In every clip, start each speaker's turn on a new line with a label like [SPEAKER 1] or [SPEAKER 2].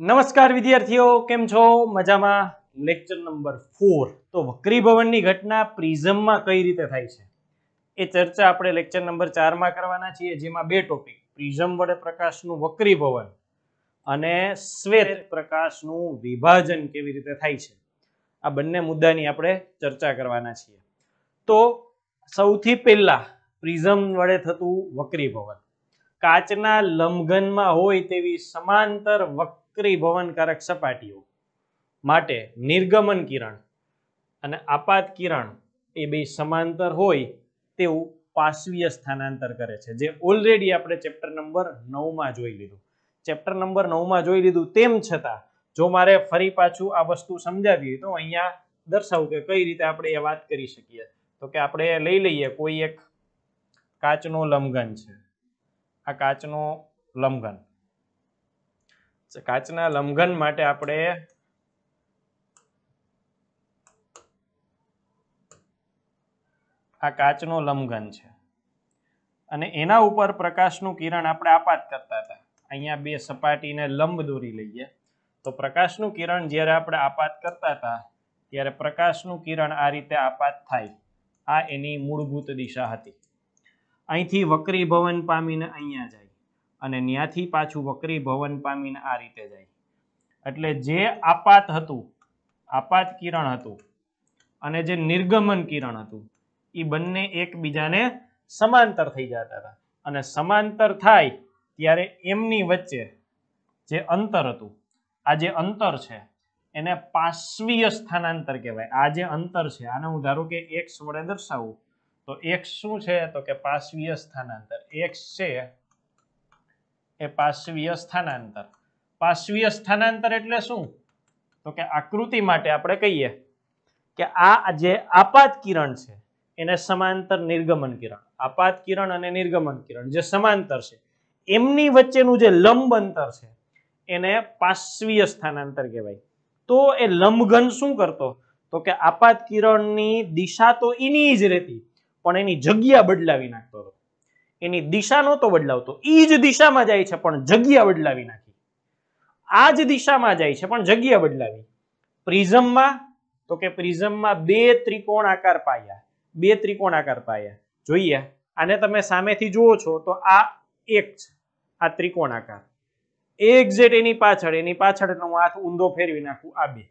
[SPEAKER 1] નમસ્કાર વિદ્યાર્થીઓ કેમ છો મજામાં લેક્ચર નંબર ફોર તો વક્રીભવનની ઘટના પ્રિઝમમાં કઈ રીતે થાય છે એ ચર્ચા આપણે લેક્ચર નંબર ચારમાં કરવાના છીએ જેમાં બે ટોપિક પ્રિઝમ વડે પ્રકાશનું વક્રીભવન અને શ્વેત પ્રકાશનું વિભાજન કેવી રીતે થાય છે આ બંને મુદ્દાની આપણે ચર્ચા કરવાના છીએ તો સૌથી પહેલા પ્રિઝમ વડે થતું વક્રીભવન કાચના લંબઘનમાં હોય તેવી સમાંતર વક્ર વક્રીભવનકારક સપાટીઓ માટે નિર્ગમન કિરણ અને આપાત કિરણ એ બે સમાંતર હોય તેવું પાશ્વીય સ્થાનાંતર કરે છે જે ઓલરેડી આપણે ચેપ્ટર નંબર નવમાં જોઈ લીધું ચેપ્ટર નંબર નવમાં જોઈ લીધું તેમ છતાં જો મારે ફરી પાછું આ વસ્તુ સમજાવી હોય તો અહીંયા દર્શાવું કે કઈ રીતે આપણે એ વાત કરી શકીએ તો કે આપણે લઈ લઈએ કોઈ એક કાચનો લંબઘન છે આ કાચનો લંબઘન કાચના લંઘન માટે આપણે આ કાચનો લંઘન છે અને એના ઉપર પ્રકાશનું કિરણ આપણે આપાત કરતા હતા અહીંયા બે સપાટીને લંબ દોરી લઈએ તો પ્રકાશનું કિરણ જ્યારે આપણે આપાત કરતા હતા ત્યારે પ્રકાશનું કિરણ આ રીતે આપાત થાય આ એની મૂળભૂત દિશા હતી અહીંથી વક્રી ભવન પામીને અહીંયા જાય અને ત્યાંથી પાછું વક્રી ભવન પામીને આ રીતે જાય એટલે જે આપાત હતું આપાત કિરણ હતું અને જે નિર્ગમન કિરણ હતું એ બંને એકબીજાને સમાંતર થઈ જતા હતા અને સમાંતર થાય ત્યારે એમની વચ્ચે જે અંતર હતું આ જે અંતર છે એને પાશ્વીય સ્થાનાંતર કહેવાય આ જે અંતર છે આને હું ધારું કે એક્સ વડે દર્શાવું તો એક્સ શું છે તો કે પાશ્વીય સ્થાનાંતર એક્સ છે એ પાશ્વીય સ્થાનાંતર પાશ્વીય સ્થાનાંતર એટલે શું તો કે આકૃતિ માટે આપણે કહીએ કે આ જે આપાત કિરણ છે એને સમાંતર નિર્ગમન કિરણ આપાત કિરણ અને નિર્ગમન કિરણ જે સમાંતર છે એમની વચ્ચેનું જે લંબ અંતર છે એને પાશ્વીય સ્થાનાંતર કહેવાય તો એ લંબઘન શું કરતો તો કે આપાત કિરણની દિશા તો એની જ રહેતી પણ એની જગ્યા બદલાવી નાખતો હતો એની દિશા નહોતો બદલાવતો એ જ દિશામાં જાય છે પણ જગ્યા બદલાવી નાખી આ જ દિશામાં જાય છે પણ જગ્યા બદલાવી પ્રિઝમમાં તો કે પ્રિઝમમાં બે ત્રિકોણ આકાર પાયા બે ત્રિકોણ આકાર પાયા જોઈએ આને તમે સામેથી જુઓ છો તો આ એક છે આ ત્રિકોણ આકાર એક્ઝેટ એની પાછળ એની પાછળ હું હાથ ઊંધો ફેરવી નાખું આ બે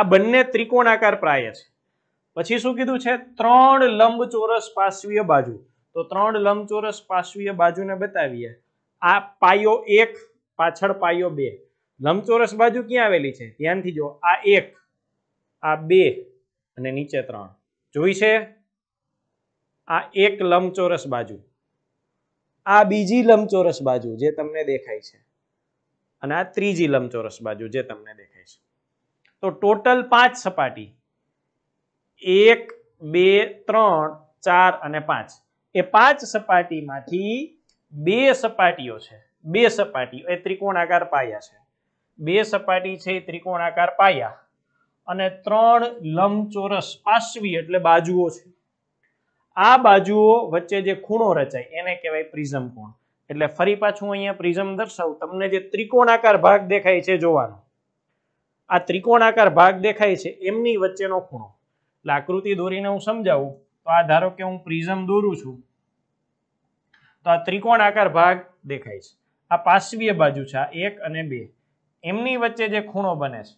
[SPEAKER 1] આ બંને ત્રિકોણ આકાર પ્રાય છે પછી શું કીધું છે ત્રણ લંબચોરસ પાશ્વીય બાજુ તો ત્રણ લંબચોરસ પાશ્વીય બાજુને બતાવીએ આ પાયો એક પાછળ પાયો બે લંબચોરસ બાજુ ક્યાં આવેલી છે ધ્યાનથી જો આ એક આ બે અને નીચે ત્રણ જોઈ છે આ એક લંબચોરસ બાજુ આ બીજી લંબચોરસ બાજુ જે તમને દેખાય છે અને આ ત્રીજી લંબચોરસ બાજુ જે તમને દેખાય છે તો ટોટલ પાંચ સપાટી એક બે ત્રણ ચાર અને પાંચ એ પાંચ સપાટીમાંથી બે સપાટીઓ છે બે સપાટીઓ એ ત્રિકોણાકાર પાયા છે બે સપાટી છે ત્રિકોણાકાર પાયા અને ત્રણ લંબચોરસ પાશ્વી એટલે બાજુઓ છે આ બાજુઓ વચ્ચે જે ખૂણો રચાય એને કહેવાય પ્રિઝમ કોણ એટલે ફરી પાછું અહીંયા પ્રિઝમ દર્શાવું તમને જે ત્રિકોણાકાર ભાગ દેખાય છે જોવાનો આ ત્રિકોણાકાર ભાગ દેખાય છે એમની વચ્ચેનો ખૂણો એટલે આકૃતિ દોરીને હું સમજાવું તો આ ધારો કે હું પ્રિઝમ દોરું છું તો આ ત્રિકોણ આકાર ભાગ દેખાય છે આ પાશ્વીય બાજુ છે આ એક અને બે એમની વચ્ચે જે ખૂણો બને છે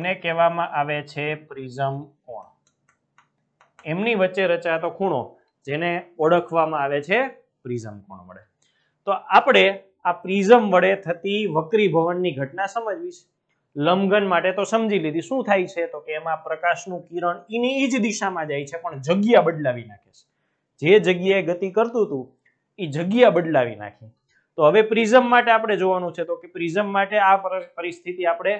[SPEAKER 1] એને કહેવામાં આવે છે પ્રિઝમ કોણ એમની વચ્ચે રચાતો ખૂણો જેને ઓળખવામાં આવે છે પ્રિઝમ કોણ વડે તો આપણે આ પ્રિઝમ વડે થતી વક્રી ભવનની ઘટના સમજવી છે લંબઘન માટે તો સમજી લીધી શું થાય છે તો કે એમાં પ્રકાશનું કિરણ એની જ દિશામાં જાય છે પણ જગ્યા બદલાવી નાખે છે જે જગ્યાએ ગતિ કરતું હતું એ જગ્યા બદલાવી નાખી તો હવે પ્રિઝમ માટે આપણે જોવાનું છે તો કે પ્રિઝમ માટે આ પરિસ્થિતિ આપણે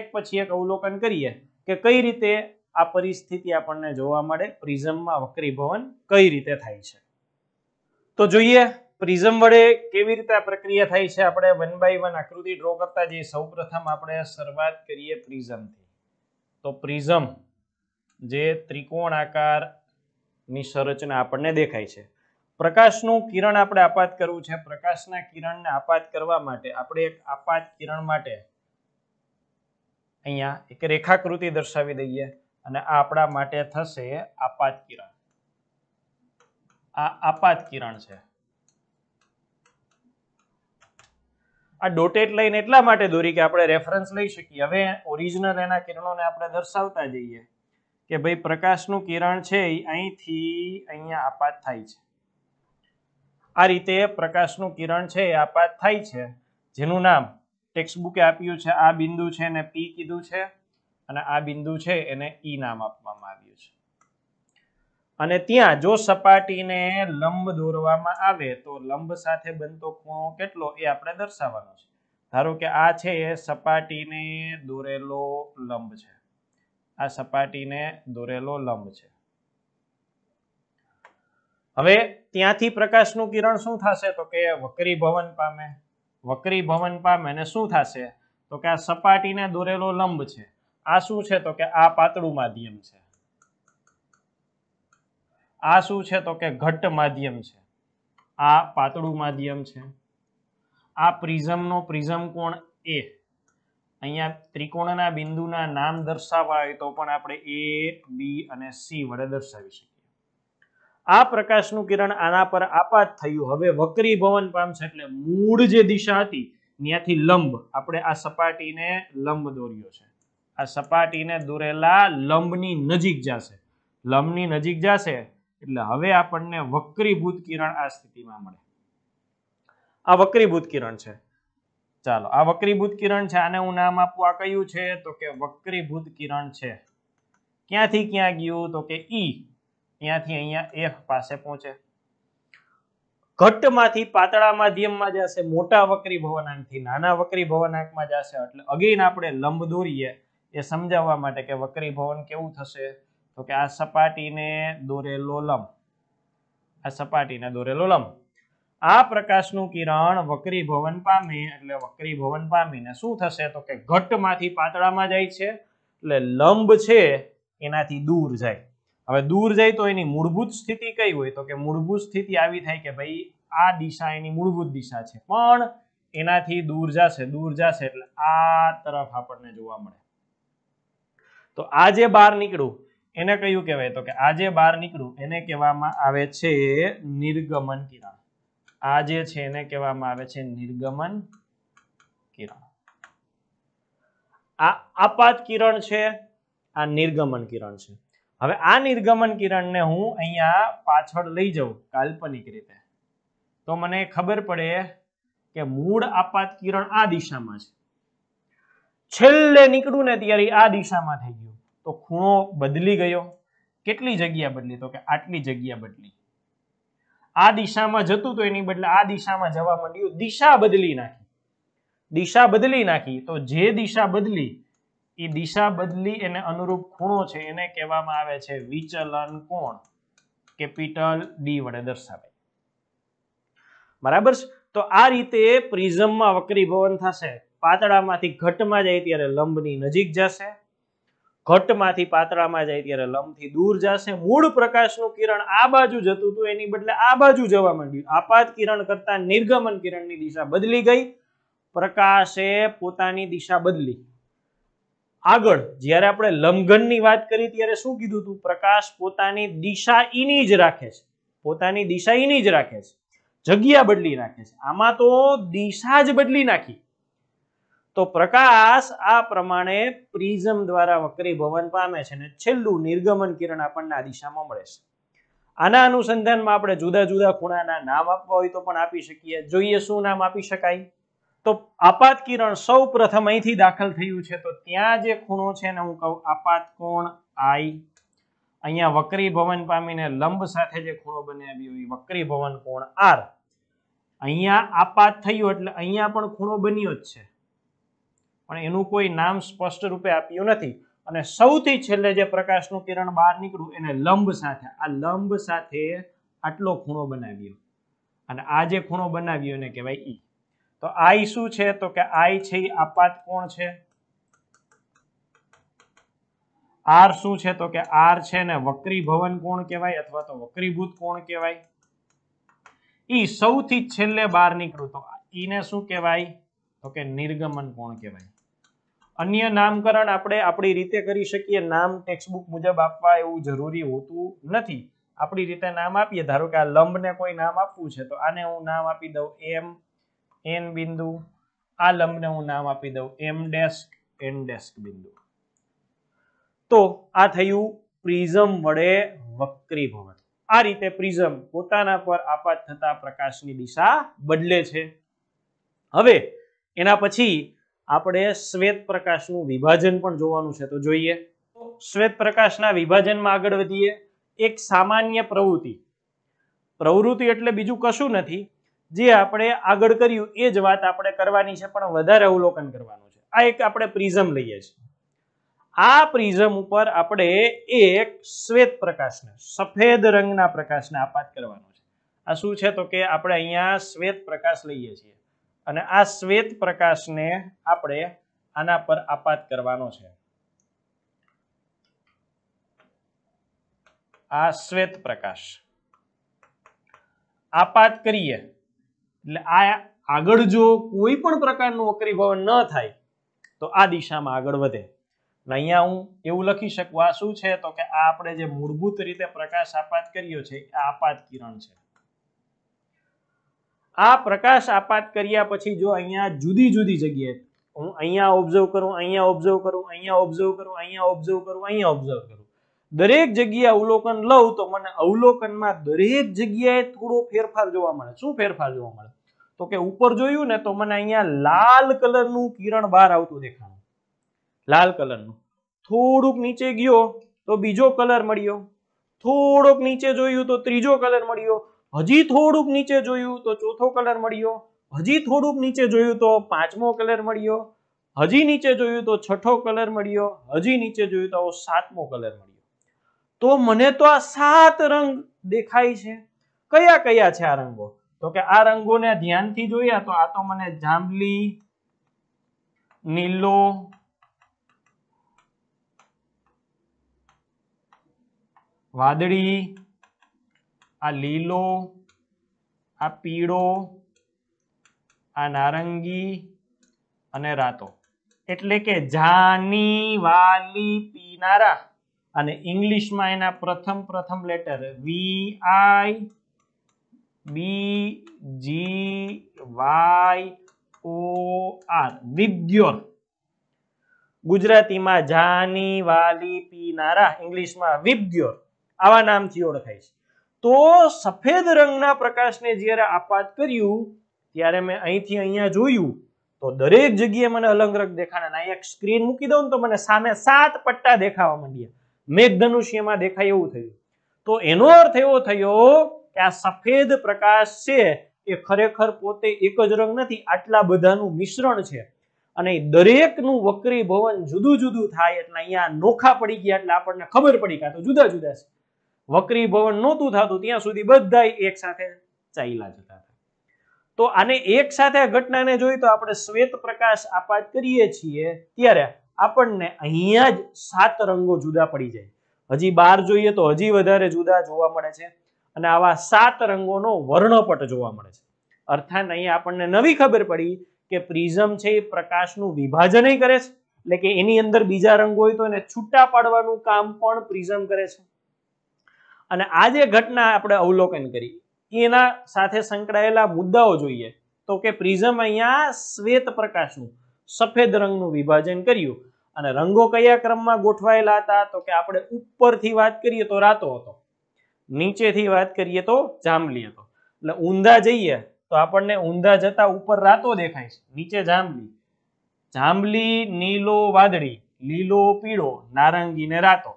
[SPEAKER 1] એક પછી એક અવલોકન કરીએ કે કઈ રીતે આ પરિસ્થિતિ આપણને જોવા મળે પ્રિઝમમાં વક્રીભવન કઈ રીતે થાય છે તો જોઈએ પ્રિઝમ વડે કેવી રીતે આ પ્રક્રિયા થાય છે આપણે વન બાય વન આકૃતિ ડ્રો કરતા જે સૌપ્રથમ આપણે શરૂઆત કરીએ પ્રિઝમથી તો પ્રિઝમ જે ત્રિકોણ આકારની સંરચના આપણને દેખાય છે પ્રકાશનું કિરણ આપણે આપાત કરવું છે પ્રકાશના કિરણને આપાત કરવા માટે આપણે એક આપાત કિરણ માટે અહીંયા એક રેખાકૃતિ દર્શાવી દઈએ અને આ આપણા માટે થશે આપાત કિરણ આ આપાત કિરણ છે આ ડોટેડ લાઈન એટલા માટે દોરી કે આપણે રેફરન્સ લઈ શકીએ હવે ઓરિજિનલ એના કિરણોને આપણે દર્શાવતા જઈએ કે ભાઈ પ્રકાશનું કિરણ છે એ અહીંથી અહીંયા આપાત થાય છે આ રીતે પ્રકાશનું કિરણ છે એ આપાત થાય છે જેનું નામ ટેક્સ્ટબુકે આપ્યું છે આ બિંદુ છે એને પી કીધું છે અને આ બિંદુ છે એને ઈ e નામ આપવામાં આવ્યું છે અને ત્યાં જો સપાટીને લંબ દોરવામાં આવે તો લંબ સાથે બનતો ખૂણો કેટલો એ આપણે દર્શાવવાનો છે ધારો કે આ છે સપાટીને દોરેલો લંબ છે આ સપાટીને દોરેલો લંબ છે હવે ત્યાંથી પ્રકાશનું કિરણ શું થશે તો કે વક્રી ભવન પામે વક્રી ભવન પામે અને શું થશે તો કે આ સપાટીને દોરેલો લંબ છે આ શું છે તો કે આ પાતળું માધ્યમ છે આ શું છે તો કે ઘટ્ટ માધ્યમ છે આ પાતળું માધ્યમ છે આ પ્રિઝમનો પ્રિઝમ કોણ એ અહીંયા ત્રિકોણના બિંદુના નામ દર્શાવવા હોય તો પણ આપણે એ બી અને સી વડે દર્શાવી શકીએ આ પ્રકાશનું કિરણ આના પર આપાત થયું હવે વક્રી ભવન પામશે એટલે મૂળ જે દિશા હતી ત્યાંથી લંબ આપણે આ સપાટીને લંબ દોર્યો છે આ સપાટીને દોરેલા લંબની નજીક જશે લંબની નજીક જશે એટલે હવે આપણને વક્રીભૂત કિરણ આ સ્થિતિમાં મળે આ વક્રીભૂત કિરણ છે ચાલો આ વક્રીભૂત કિરણ છે આને હું નામ આપું આ કયું છે તો કે વક્રીભૂત કિરણ છે ક્યાંથી ક્યાં ગયું તો કે ઈ ત્યાંથી અહીંયા એફ પાસે પહોંચે ઘટમાંથી પાતળા માધ્યમમાં જશે મોટા વક્રી ભવનાંકથી નાના વક્રી ભવનાંકમાં જશે એટલે અગેન આપણે લંબ દોરીએ એ સમજાવવા માટે કે વક્રી ભવન કેવું થશે તો કે આ સપાટીને દોરેલો લંબ આ સપાટીને દોરેલો લંબ આ પ્રકાશનું કિરણ વક્રી ભવન પામે એટલે વક્રીભવન પામીને શું થશે તો કે ઘટમાંથી પાતળામાં જાય છે એટલે લંબ છે એનાથી દૂર જાય હવે દૂર જાય તો એની મૂળભૂત સ્થિતિ કઈ હોય તો કે મૂળભૂત સ્થિતિ આવી થાય કે ભાઈ આ દિશા એની મૂળભૂત દિશા છે પણ એનાથી દૂર જશે દૂર જશે એટલે આ તરફ આપણને જોવા મળે તો આ જે બહાર નીકળું એને કયું કહેવાય તો કે આ જે બહાર નીકળ્યું એને કહેવામાં આવે છે નિર્ગમન કિરણ આ જે છે એને કહેવામાં આવે છે નિર્ગમન કિરણ આ આપાત કિરણ છે આ નિર્ગમન કિરણ છે હવે આ નિર્ગમન કિરણને હું અહીંયા પાછળ લઈ જાઉં કાલ્પનિક રીતે તો મને ખબર પડે કે મૂળ આપાત કિરણ આ દિશામાં છે છેલ્લે નીકળું ને ત્યારે આ દિશામાં થઈ ગયું તો ખૂણો બદલી ગયો કેટલી જગ્યા બદલી તો કે આટલી જગ્યા બદલી આ દિશામાં જતું તો એની બદલે આ દિશામાં જવા માંડ્યું દિશા બદલી નાખી દિશા બદલી નાખી તો જે દિશા બદલી એ દિશા બદલી એને અનુરૂપ ખૂણો છે એને કહેવામાં આવે છે વિચલન કોણ કેપિટલ ડી વડે દર્શાવે બરાબર તો આ રીતે પ્રિઝમમાં વક્રીભવન થશે પાતળામાંથી ઘટમાં જાય ત્યારે લંબની નજીક જશે ઘટમાંથી પાતળામાં જાય ત્યારે લંબથી દૂર જશે મૂળ પ્રકાશનું કિરણ આ બાજુ જતું હતું એની બદલે આ બાજુ જવા માંડ્યું આપાત કિરણ કરતા નિર્ગમન કિરણની દિશા બદલી ગઈ પ્રકાશે પોતાની દિશા બદલી આગળ જ્યારે આપણે લંઘનની વાત કરી ત્યારે શું કીધું હતું પ્રકાશ પોતાની દિશા ઈની જ રાખે છે પોતાની દિશા એની જ રાખે છે જગ્યા બદલી નાખે છે આમાં તો દિશા જ બદલી નાખી તો પ્રકાશ આ પ્રમાણે પ્રિઝમ દ્વારા વક્રી ભવન પામે છે અને છેલ્લું નિર્ગમન કિરણ આપણને આ દિશામાં મળે છે આના અનુસંધાનમાં આપણે જુદા જુદા ખૂણાના નામ આપવા હોય તો પણ આપી શકીએ જોઈએ શું નામ આપી શકાય તો આપાત કિરણ સૌ પ્રથમ અહીંથી દાખલ થયું છે તો ત્યાં જે ખૂણો છે ને હું કહું આપાત કોણ આઈ અહીંયા વક્રી ભવન પામીને લંબ સાથે જે ખૂણો હોય વક્રી ભવન કોણ આર અહીંયા આપાત થયું એટલે અહીંયા પણ ખૂણો બન્યો જ છે પણ એનું કોઈ નામ સ્પષ્ટ રૂપે આપ્યું નથી અને સૌથી છેલ્લે જે પ્રકાશનું કિરણ બહાર નીકળ્યું એને લંબ સાથે આ લંબ સાથે આટલો ખૂણો બનાવ્યો અને આ જે ખૂણો બનાવ્યો એને કહેવાય ઈ તો આઈ શું છે તો કે આઈ છે આપાત કોણ છે આર શું છે તો કે આર છે ને વક્રીભવન કોણ કહેવાય અથવા તો વક્રીભૂત કોણ કહેવાય ઈ સૌથી છેલ્લે બહાર નીકળ્યું તો ઈને શું કહેવાય તો કે નિર્ગમન કોણ કહેવાય અન્ય નામકરણ આપણે આપણી રીતે કરી શકીએ નામ ટેક્સ્ટબુક મુજબ આપવા એવું જરૂરી હોતું નથી આપણી રીતે નામ આપીએ ધારો કે આ લંબને કોઈ નામ આપવું છે તો આને હું નામ આપી દઉં એમ એન બિંદુ આ લંબને હું નામ આપી દઉં એમ ડેસ્ક એન ડેસ્ક બિંદુ તો આ થયું પ્રિઝમ વડે વક્રીભવન આ રીતે પ્રિઝમ પોતાના પર આપાત થતા પ્રકાશની દિશા બદલે છે હવે એના પછી આપણે શ્વેત પ્રકાશનું વિભાજન પણ જોવાનું છે તો જોઈએ શ્વેત પ્રકાશના વિભાજનમાં આગળ વધીએ એક સામાન્ય પ્રવૃત્તિ પ્રવૃત્તિ એટલે બીજું કશું નથી જે આપણે આગળ કર્યું એ જ વાત આપણે કરવાની છે પણ વધારે અવલોકન કરવાનું છે આ એક આપણે પ્રિઝમ લઈએ છીએ આ પ્રિઝમ ઉપર આપણે એક શ્વેત પ્રકાશને સફેદ રંગના પ્રકાશને આપાત કરવાનો છે આ શું છે તો કે આપણે અહીંયા શ્વેત પ્રકાશ લઈએ છીએ અને આ શ્વેત પ્રકાશને આપણે આના પર આપાત કરવાનો છે આ શ્વેત પ્રકાશ આપાત કરીએ એટલે આ આગળ જો કોઈ પણ પ્રકારનું વક્રીભવન ન થાય તો આ દિશામાં આગળ વધે અહીંયા હું એવું લખી શકું આ શું છે તો કે આ આપણે જે મૂળભૂત રીતે પ્રકાશ આપાત કર્યો છે આ આપાત કિરણ છે આ પ્રકાશ આપાત કર્યા પછી જો અહીંયા જુદી જુદી જગ્યાએ હું અહીંયા ઓબ્ઝર્વ કરું અહીંયા ઓબ્ઝર્વ કરું અહીંયા ઓબ્ઝર્વ કરું અહીંયા ઓબ્ઝર્વ કરું અહીંયા ઓબ્ઝર્વ કરું દરેક જગ્યાએ અવલોકન લઉં તો મને અવલોકનમાં દરેક જગ્યાએ થોડો ફેરફાર જોવા મળે શું ફેરફાર જોવા મળે તો કે ઉપર જોયું ને તો મને અહીંયા લાલ કલરનું કિરણ બહાર આવતું દેખાણું લાલ કલરનું થોડુંક નીચે ગયો તો બીજો કલર મળ્યો થોડોક નીચે જોયું તો ત્રીજો કલર મળ્યો હજી થોડુંક નીચે જોયું તો ચોથો કલર મળ્યો હજી થોડુંક નીચે જોયું તો પાંચમો કલર મળ્યો હજી નીચે જોયું તો છઠ્ઠો કલર મળ્યો હજી નીચે જોયું તો આવો સાતમો કલર મળ્યો તો મને તો આ સાત રંગ દેખાય છે કયા કયા છે આ રંગો તો કે આ રંગોને ધ્યાનથી જોયા તો આ તો મને જાંબલી નીલો વાદળી આ લીલો આ પીળો આ નારંગી અને રાતો એટલે કે જાની વાલી પીનારા અને ઇંગ્લિશમાં એના પ્રથમ પ્રથમ letter V I B G Y O R વિદ્યોર ગુજરાતીમાં જાની વાલી પીનારા ઇંગ્લિશમાં વિદ્યોર આવા નામથી ઓળખાય છે તો સફેદ રંગના પ્રકાશને જ્યારે આપાત કર્યું ત્યારે મેં અહીંથી અહીંયા જોયું તો દરેક જગ્યાએ મને અલગ રંગ દેખાણા એક સ્ક્રીન મૂકી દઉં તો મને સામે સાત પટ્ટા દેખાવા માંડ્યા મેઘધનુષ્યમાં દેખાય એવું થયું તો એનો અર્થ એવો થયો કે આ સફેદ પ્રકાશ છે એ ખરેખર પોતે એક જ રંગ નથી આટલા બધાનું મિશ્રણ છે અને દરેકનું વક્રી ભવન જુદું જુદું થાય એટલે અહીંયા નોખા પડી ગયા એટલે આપણને ખબર પડી કાં તો જુદા જુદા છે વક્રી ભવન નહોતું થતું ત્યાં સુધી બધા એક સાથે ચાલ્યા જતા હતા તો આને એક સાથે ઘટનાને જોઈ તો આપણે શ્વેત પ્રકાશ આપાત કરીએ છીએ ત્યારે આપણને અહીંયા જ સાત રંગો જુદા પડી જાય હજી બહાર જોઈએ તો હજી વધારે જુદા જોવા મળે છે અને આવા સાત રંગોનો વર્ણપટ જોવા મળે છે અર્થાત અહીંયા આપણને નવી ખબર પડી કે પ્રિઝમ છે એ પ્રકાશનું વિભાજન કરે છે એટલે કે એની અંદર બીજા રંગો હોય તો એને છૂટા પાડવાનું કામ પણ પ્રિઝમ કરે છે અને આ જે ઘટના આપણે અવલોકન કરી એના સાથે સંકળાયેલા મુદ્દાઓ જોઈએ તો કે પ્રિઝમ અહીંયા શ્વેત પ્રકાશનું સફેદ રંગનું વિભાજન કર્યું અને રંગો કયા ક્રમમાં ગોઠવાયેલા હતા તો કે આપણે ઉપરથી વાત કરીએ તો રાતો હતો નીચેથી વાત કરીએ તો જાંબલી હતો એટલે ઊંધા જઈએ તો આપણને ઊંધા જતા ઉપર રાતો દેખાય છે નીચે જાંબલી જાંબલી નીલો વાદળી લીલો પીળો નારંગી ને રાતો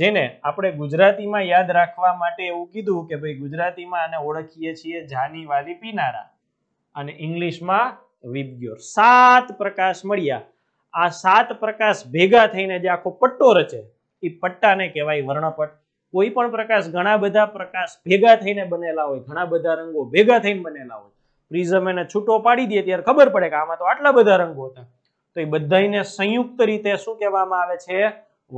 [SPEAKER 1] જેને આપણે ગુજરાતીમાં યાદ રાખવા માટે એવું કીધું કે ભાઈ ગુજરાતીમાં આને ઓળખીએ છીએ જાની વાલી પીનારા અને ઇંગ્લિશમાં વિબગ્યોર સાત પ્રકાશ મળ્યા આ સાત પ્રકાશ ભેગા થઈને જે આખો પટ્ટો રચે એ પટ્ટાને કહેવાય વર્ણપટ કોઈ પણ પ્રકાશ ઘણા બધા પ્રકાશ ભેગા થઈને બનેલા હોય ઘણા બધા રંગો ભેગા થઈને બનેલા હોય પ્રિઝમ એને છૂટો પાડી દે ત્યારે ખબર પડે કે આમાં તો આટલા બધા રંગો હતા તો એ બધાને સંયુક્ત રીતે શું કહેવામાં આવે છે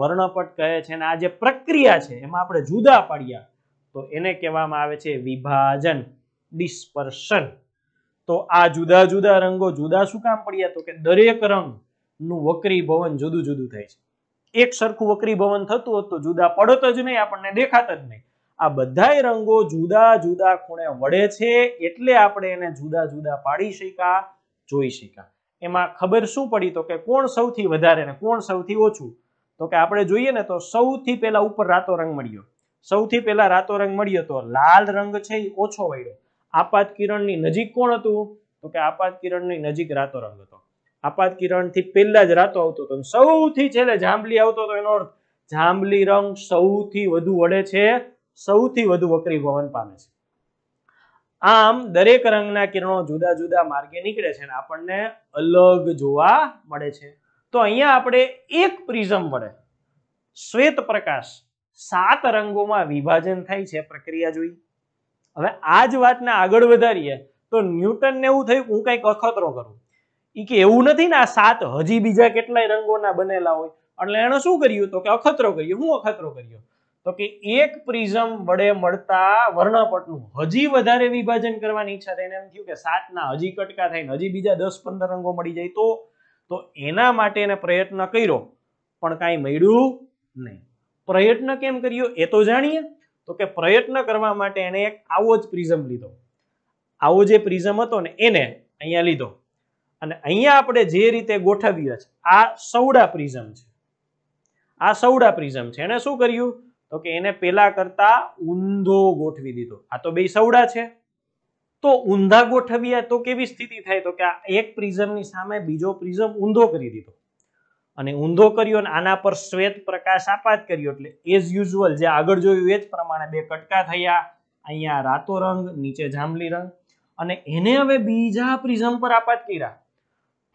[SPEAKER 1] વર્ણપટ કહે છે અને આ જે પ્રક્રિયા છે એમાં આપણે જુદા પાડ્યા તો એને કહેવામાં આવે છે વિભાજન ડિસ્પર્શન તો આ જુદા જુદા રંગો જુદા શું કામ પડ્યા તો કે દરેક રંગનું વક્રીભવન જુદું જુદું થાય છે એક સરખું વક્રીભવન થતું હોત તો જુદા પડત જ નહીં આપણને દેખાત જ નહીં આ બધાય રંગો જુદા જુદા ખૂણે વળે છે એટલે આપણે એને જુદા જુદા પાડી શક્યા જોઈ શક્યા એમાં ખબર શું પડી તો કે કોણ સૌથી વધારે ને કોણ સૌથી ઓછું તો કે આપણે જોઈએ ને તો સૌથી પહેલા ઉપર રાતો રંગ મળ્યો સૌથી પહેલા રાતો રંગ મળ્યો તો લાલ રંગ છે એ ઓછો વળ્યો આપાત કિરણની નજીક કોણ હતું તો કે આપાત કિરણની નજીક રાતો રંગ હતો આપાત કિરણથી પહેલા જ રાતો આવતો હતો સૌથી છેલ્લે જાંબલી આવતો હતો એનો અર્થ જાંબલી રંગ સૌથી વધુ વળે છે સૌથી વધુ વકરી ભવન પામે છે આમ દરેક રંગના કિરણો જુદા જુદા માર્ગે નીકળે છે અને આપણને અલગ જોવા મળે છે તો અહીંયા આપણે એક પ્રિઝમ વડે શ્વેત પ્રકાશ સાત રંગોમાં વિભાજન થાય છે પ્રક્રિયા જોઈ હવે આ જ વાતને આગળ વધારીએ તો ન્યૂટનને એવું થયું હું કંઈક અખતરો કરું એ કે એવું નથી ને આ સાત હજી બીજા કેટલાય રંગોના બનેલા હોય એટલે એણે શું કર્યું તો કે અખતરો કર્યો હું અખતરો કર્યો તો કે એક પ્રિઝમ વડે મળતા વર્ણપટનું હજી વધારે વિભાજન કરવાની ઈચ્છા થઈને એમ થયું કે સાતના હજી કટકા થાય ને હજી બીજા દસ પંદર રંગો મળી જાય તો તો એના માટે એને પ્રયત્ન કર્યો પણ કાંઈ મળ્યું નહીં પ્રયત્ન કેમ કર્યો એ તો જાણીએ તો કે પ્રયત્ન કરવા માટે એણે એક આવો જ પ્રિઝમ લીધો આવો જે પ્રિઝમ હતો ને એને અહીંયા લીધો અને અહીંયા આપણે જે રીતે ગોઠવીએ છે આ સૌડા પ્રિઝમ છે આ સૌડા પ્રિઝમ છે એને શું કર્યું તો કે એને પેલા કરતા ઊંધો ગોઠવી દીધો આ તો બે સૌડા છે તો ઊંધા ગોઠવ્યા તો કેવી સ્થિતિ થાય તો કે આ એક પ્રિઝમની સામે બીજો પ્રિઝમ ઊંધો કરી દીધો અને ઊંધો કર્યો અને આના પર શ્વેત પ્રકાશ આપાત કર્યો એટલે એઝ યુઝ્યુઅલ જે આગળ જોયું એ જ પ્રમાણે બે કટકા થયા અહીંયા રાતો રંગ નીચે જાંબલી રંગ અને એને હવે બીજા પ્રિઝમ પર આપાત કર્યા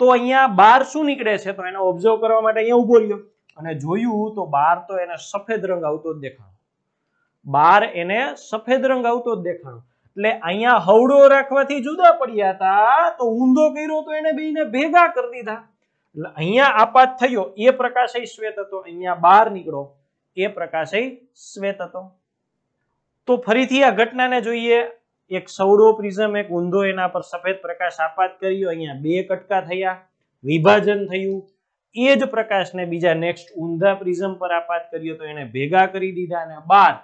[SPEAKER 1] તો અહીંયા બાર શું નીકળે છે તો એને ઓબ્ઝર્વ કરવા માટે અહીંયા ઉભો રહ્યો અને જોયું તો બાર તો એને સફેદ રંગ આવતો જ દેખાણો બાર એને સફેદ રંગ આવતો જ દેખાણો એટલે અહીંયા હવડો રાખવાથી જુદા પડ્યા હતા તો ઊંધો કર્યો તો એને બેને ભેગા કરી દીધા એટલે અહીંયા આપાત થયો એ પ્રકાશય શ્વેત હતો અહીંયા બહાર નીકળો એ પ્રકાશય શ્વેત હતો તો ફરીથી આ ઘટનાને જોઈએ એક સવડો પ્રિઝમ એક ઊંધો એના પર સફેદ પ્રકાશ આપાત કર્યો અહીંયા બે કટકા થયા વિભાજન થયું એ જ પ્રકાશને બીજા નેક્સ્ટ ઊંધા પ્રિઝમ પર આપાત કર્યો તો એને ભેગા કરી દીધા અને બાદ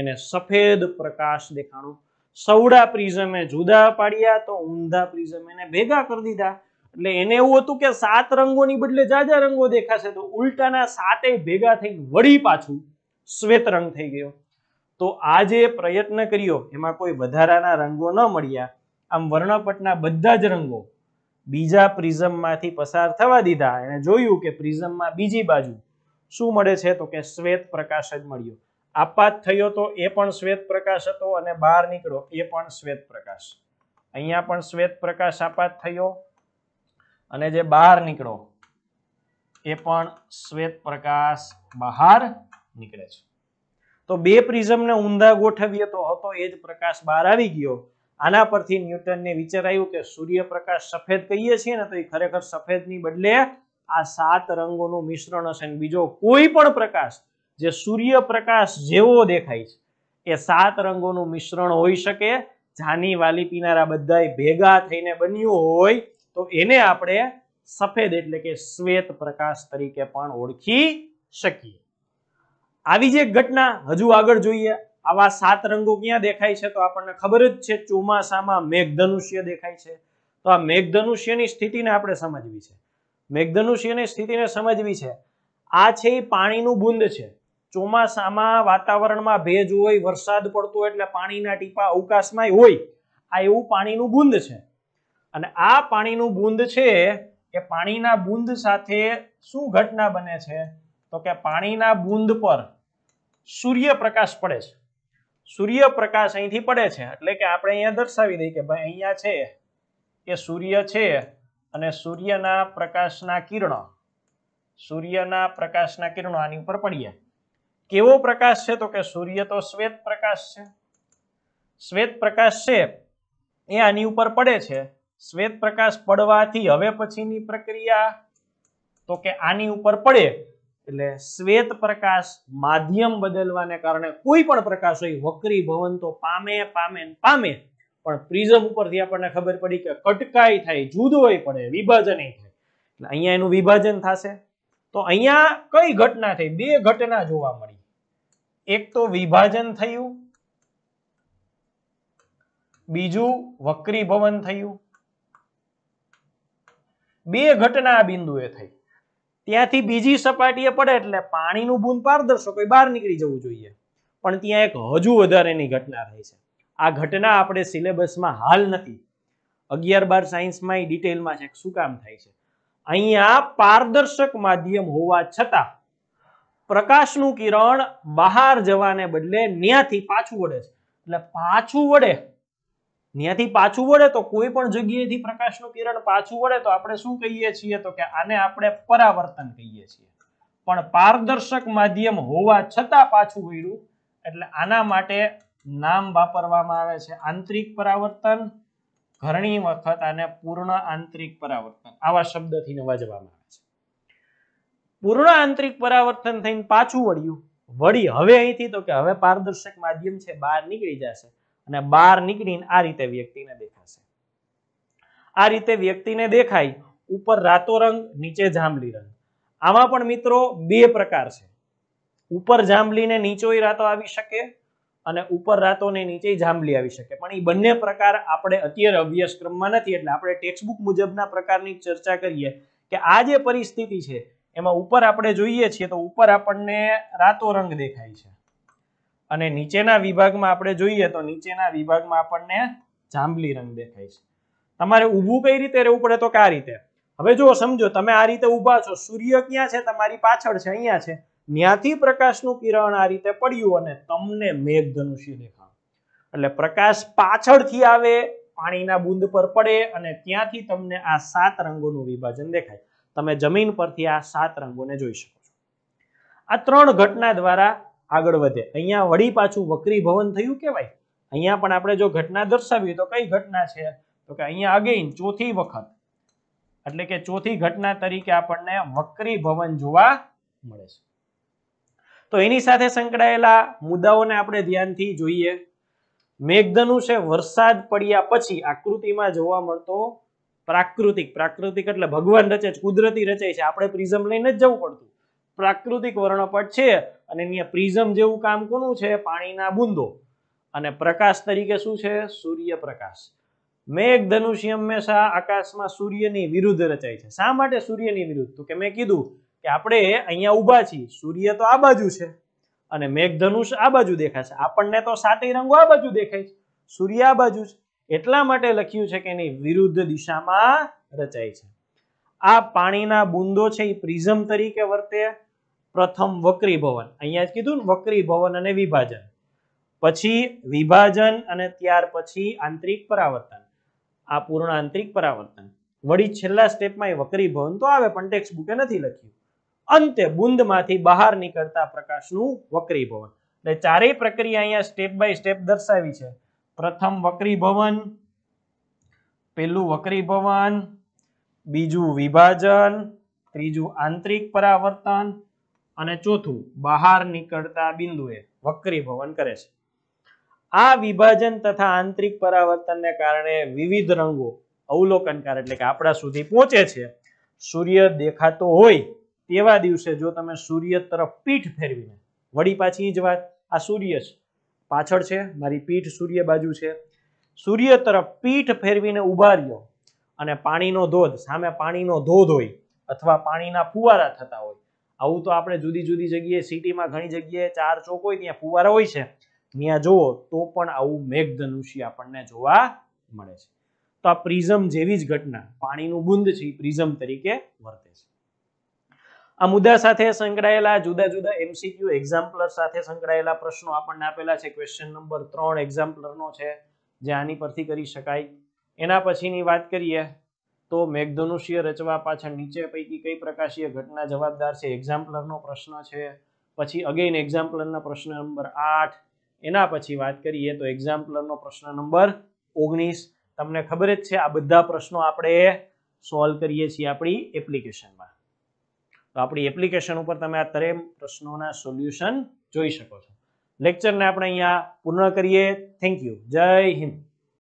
[SPEAKER 1] એને સફેદ પ્રકાશ દેખાણો સૌડા પ્રિઝમે જુદા પાડ્યા તો ઊંધા પ્રિઝમ એને ભેગા કરી દીધા એટલે એને એવું હતું કે સાત રંગોની બદલે જાજા રંગો દેખાશે તો ઉલટાના સાતે ભેગા થઈ વળી પાછું શ્વેત રંગ થઈ ગયો તો આ જે પ્રયત્ન કર્યો એમાં કોઈ વધારાના રંગો ન મળ્યા આમ વર્ણપટના બધા જ રંગો બીજા પ્રિઝમમાંથી પસાર થવા દીધા એણે જોયું કે પ્રિઝમમાં બીજી બાજુ શું મળે છે તો કે શ્વેત પ્રકાશ જ મળ્યો આપાત થયો તો એ પણ શ્વેત પ્રકાશ હતો અને બહાર નીકળો એ પણ શ્વેત પ્રકાશ અહીંયા પણ શ્વેત પ્રકાશ આપાત થયો અને જે બહાર નીકળો એ પણ શ્વેત પ્રકાશ બહાર નીકળે છે તો બે પ્રિઝમને ઊંધા ગોઠવીએ તો હતો એ જ પ્રકાશ બહાર આવી ગયો આના પરથી ન્યૂટનને વિચાર આવ્યું કે સૂર્યપ્રકાશ સફેદ કહીએ છીએ ને તો એ ખરેખર સફેદની બદલે આ સાત રંગોનું મિશ્રણ હશે બીજો કોઈ પણ પ્રકાશ જે સૂર્યપ્રકાશ જેવો દેખાય છે એ સાત રંગોનું મિશ્રણ હોઈ શકે જાની વાલી પીનારા બધા ભેગા થઈને બન્યું હોય તો એને આપણે સફેદ એટલે કે શ્વેત પ્રકાશ તરીકે પણ ઓળખી શકીએ આવી જે ઘટના હજુ આગળ જોઈએ આવા સાત રંગો ક્યાં દેખાય છે તો આપણને ખબર જ છે ચોમાસામાં મેઘધનુષ્ય દેખાય છે તો આ મેઘધનુષ્યની સ્થિતિને આપણે સમજવી છે મેઘધનુષ્યની સ્થિતિને સમજવી છે આ છે એ પાણીનું બુંદ છે ચોમાસામાં વાતાવરણમાં ભેજ હોય વરસાદ પડતો હોય એટલે પાણીના ટીપા અવકાશમાં હોય આ એવું પાણીનું બુંદ છે અને આ પાણીનું બુંદ છે એ પાણીના બુંદ સાથે શું ઘટના બને છે તો કે પાણીના બુંદ પર સૂર્યપ્રકાશ પડે છે સૂર્યપ્રકાશ અહીંથી પડે છે એટલે કે આપણે અહીંયા દર્શાવી દઈએ કે ભાઈ અહીંયા છે એ સૂર્ય છે અને સૂર્યના પ્રકાશના કિરણો સૂર્યના પ્રકાશના કિરણો આની ઉપર પડીએ કેવો પ્રકાશ છે તો કે સૂર્ય તો શ્વેત પ્રકાશ છે શ્વેત પ્રકાશ છે એ આની ઉપર પડે છે શ્વેત પ્રકાશ પડવાથી હવે પછીની પ્રક્રિયા તો કે આની ઉપર પડે એટલે શ્વેત પ્રકાશ માધ્યમ બદલવાને કારણે કોઈ પણ પ્રકાશ હોય વક્રી ભવન તો પામે પામે પામે પણ પ્રિઝમ ઉપરથી આપણને ખબર પડી કે કટકાઈ થાય જુદોય પડે વિભાજન થાય એટલે અહીંયા એનું વિભાજન થશે તો અહીંયા કઈ ઘટના થઈ બે ઘટના જોવા મળી એક તો વિભાજન થયું બીજું વક્રીભવન થયું બે ઘટના આ બિંદુએ થઈ ત્યાંથી બીજી સપાટીએ પડે એટલે પાણીનું બૂંદ પારદર્શક બહાર નીકળી જવું જોઈએ પણ ત્યાં એક હજુ વધારેની ઘટના થઈ છે આ ઘટના આપણે સિલેબસમાં હાલ નથી અગિયાર બાર સાયન્સમાં ડિટેલમાં છે શું કામ થાય છે અહીંયા પારદર્શક માધ્યમ હોવા છતાં પ્રકાશનું કિરણ બહાર જવાને બદલે ન્યાથી પાછું વળે છે એટલે પાછું વળે ન્યાથી પાછું વળે તો કોઈ પણ જગ્યાએથી પ્રકાશનું કિરણ પાછું વળે તો આપણે શું કહીએ છીએ તો કે આને આપણે પરાવર્તન કહીએ છીએ પણ પારદર્શક માધ્યમ હોવા છતાં પાછું વળ્યું એટલે આના માટે નામ વાપરવામાં આવે છે આંતરિક પરાવર્તન ઘણી વખત આને પૂર્ણ આંતરિક પરાવર્તન આવા શબ્દથી નવાજવામાં આવે છે પૂર્ણ આંતરિક પરાવર્તન થઈને પાછું વળ્યું વળી હવે અહીંથી તો કે હવે પારદર્શક માધ્યમ છે બહાર નીકળી જશે અને બહાર નીકળીને આ રીતે વ્યક્તિને દેખાશે આ રીતે વ્યક્તિને દેખાય ઉપર રાતો રંગ નીચે જાંબલી રંગ આમાં પણ મિત્રો બે પ્રકાર છે ઉપર જાંબલીને નીચોય રાતો આવી શકે અને ઉપર રાતો ને નીચે જાંબલી આવી શકે પણ એ બંને પ્રકાર આપણે અત્યારે અભ્યાસક્રમમાં નથી એટલે આપણે ટેક્સ્ટબુક મુજબના પ્રકારની ચર્ચા કરીએ કે આ જે પરિસ્થિતિ છે એમાં ઉપર આપણે જોઈએ છીએ તો ઉપર આપણને રાતો રંગ દેખાય છે અને નીચેના વિભાગમાં આપણે જોઈએ તો નીચેના વિભાગમાં આપણને જાંબલી રંગ દેખાય છે તમારે ઊભું કઈ રીતે રહેવું પડે તો કે આ રીતે હવે જુઓ સમજો તમે આ રીતે ઊભા છો સૂર્ય ક્યાં છે તમારી પાછળ છે અહીંયા છે ત્યાંથી પ્રકાશનું કિરણ આ રીતે પડ્યું અને તમને મેઘધનુષ્ય દેખાવ એટલે પ્રકાશ પાછળથી આવે પાણીના બુંદ પર પડે અને ત્યાંથી તમને આ સાત રંગોનું વિભાજન દેખાય તમે જમીન પરથી આ સાત રંગોને જોઈ શકો છો આ ત્રણ ઘટના દ્વારા આગળ વધે અહીંયા વળી પાછું વક્રી ભવન થયું કહેવાય અહીંયા પણ આપણે જો ઘટના દર્શાવીએ તો કઈ ઘટના છે તો કે અહીંયા અગેઇન ચોથી વખત એટલે કે ચોથી ઘટના તરીકે આપણને વક્રી ભવન જોવા મળે છે તો એની સાથે સંકળાયેલા મુદ્દાઓને આપણે ધ્યાનથી જોઈએ મેઘધનુષે વરસાદ પડ્યા પછી આકૃતિમાં જોવા મળતો પ્રાકૃતિક પ્રાકૃતિક એટલે ભગવાન રચે છે કુદરતી રચે છે આપણે પ્રિઝમ લઈને જ જવું પડતું પ્રાકૃતિક વર્ણપટ છે અને અહીંયા પ્રિઝમ જેવું કામ કોનું છે પાણીના બુંદો અને પ્રકાશ તરીકે શું છે સૂર્યપ્રકાશ મેઘ ધનુષ્ય હંમેશા આકાશમાં સૂર્યની વિરુદ્ધ રચાય છે શા માટે સૂર્યની વિરુદ્ધ તો કે મેં કીધું કે આપણે અહીંયા ઊભા છીએ સૂર્ય તો આ બાજુ છે અને મેઘ ધનુષ આ બાજુ દેખાશે આપણને તો સાતેય રંગો આ બાજુ દેખાય છે સૂર્ય આ બાજુ છે એટલા માટે લખ્યું છે કે એની વિરુદ્ધ દિશામાં રચાય છે આ પાણીના બુંદો છે એ પ્રિઝમ તરીકે વર્તે પ્રથમ વક્રીભવન અહીંયા જ કીધું ને વક્રીભવન અને વિભાજન પછી વિભાજન અને ત્યાર પછી આંતરિક પરાવર્તન આ પૂર્ણ આંતરિક પરાવર્તન વળી છેલ્લા સ્ટેપમાં એ વક્રીભવન તો આવે પણ ટેક્સ્ટ બુકે નથી લખ્યું અંતે બુંદમાંથી બહાર નીકળતા પ્રકાશનું વક્રીભવન એટલે ચારેય પ્રક્રિયા અહીંયા સ્ટેપ બાય સ્ટેપ દર્શાવી છે પ્રથમ વક્રી ભવન પેલું વક્રી ભવન બીજું વિભાજન ત્રીજું આંતરિક પરાવર્તન અને ચોથું બહાર નીકળતા બિંદુએ વક્રી ભવન કરે છે આ વિભાજન તથા આંતરિક પરાવર્તનને કારણે વિવિધ રંગો અવલોકનકાર એટલે કે આપણા સુધી પહોંચે છે સૂર્ય દેખાતો હોય તેવા દિવસે જો તમે સૂર્ય તરફ પીઠ ફેરવીને વળી પાછી જ વાત આ સૂર્ય છે પાછળ છે મારી પીઠ સૂર્ય બાજુ છે સૂર્ય તરફ પીઠ ફેરવીને ઊભા રહ્યો અને પાણીનો ધોધ સામે પાણીનો ધોધ હોય અથવા પાણીના ફુવારા થતા હોય આવું તો આપણે જુદી જુદી જગ્યાએ સિટીમાં ઘણી જગ્યાએ ચાર ચોક હોય ત્યાં ફુવારા હોય છે ત્યાં જુઓ તો પણ આવું મેઘધનુષ્ય આપણને જોવા મળે છે તો આ પ્રિઝમ જેવી જ ઘટના પાણીનું બુંદ છે પ્રિઝમ તરીકે વર્તે છે આ મુદ્દા સાથે સંકળાયેલા જુદા જુદા એમસીક્યુ એક્ઝામ્પલર સાથે સંકળાયેલા પ્રશ્નો આપણને આપેલા છે ક્વેશ્ચન નંબર ત્રણ એક્ઝામ્પલરનો છે જે આની પરથી કરી શકાય એના પછીની વાત કરીએ તો મેઘધનુષ્ય રચવા પાછળ નીચે પૈકી કઈ પ્રકાશીય ઘટના જવાબદાર છે એક્ઝામ્પલરનો પ્રશ્ન છે પછી અગેન એક્ઝામ્પલરના પ્રશ્ન નંબર આઠ એના પછી વાત કરીએ તો એક્ઝામ્પલરનો પ્રશ્ન નંબર ઓગણીસ તમને ખબર જ છે આ બધા પ્રશ્નો આપણે સોલ્વ કરીએ છીએ આપણી એપ્લિકેશનમાં તો આપણી એપ્લિકેશન ઉપર તમે આ ત્રેમ પ્રશ્નોના સોલ્યુશન જોઈ શકો છો લેક્ચરને આપણે અહીંયા પૂર્ણ કરીએ થેન્ક યુ જય હિન્દ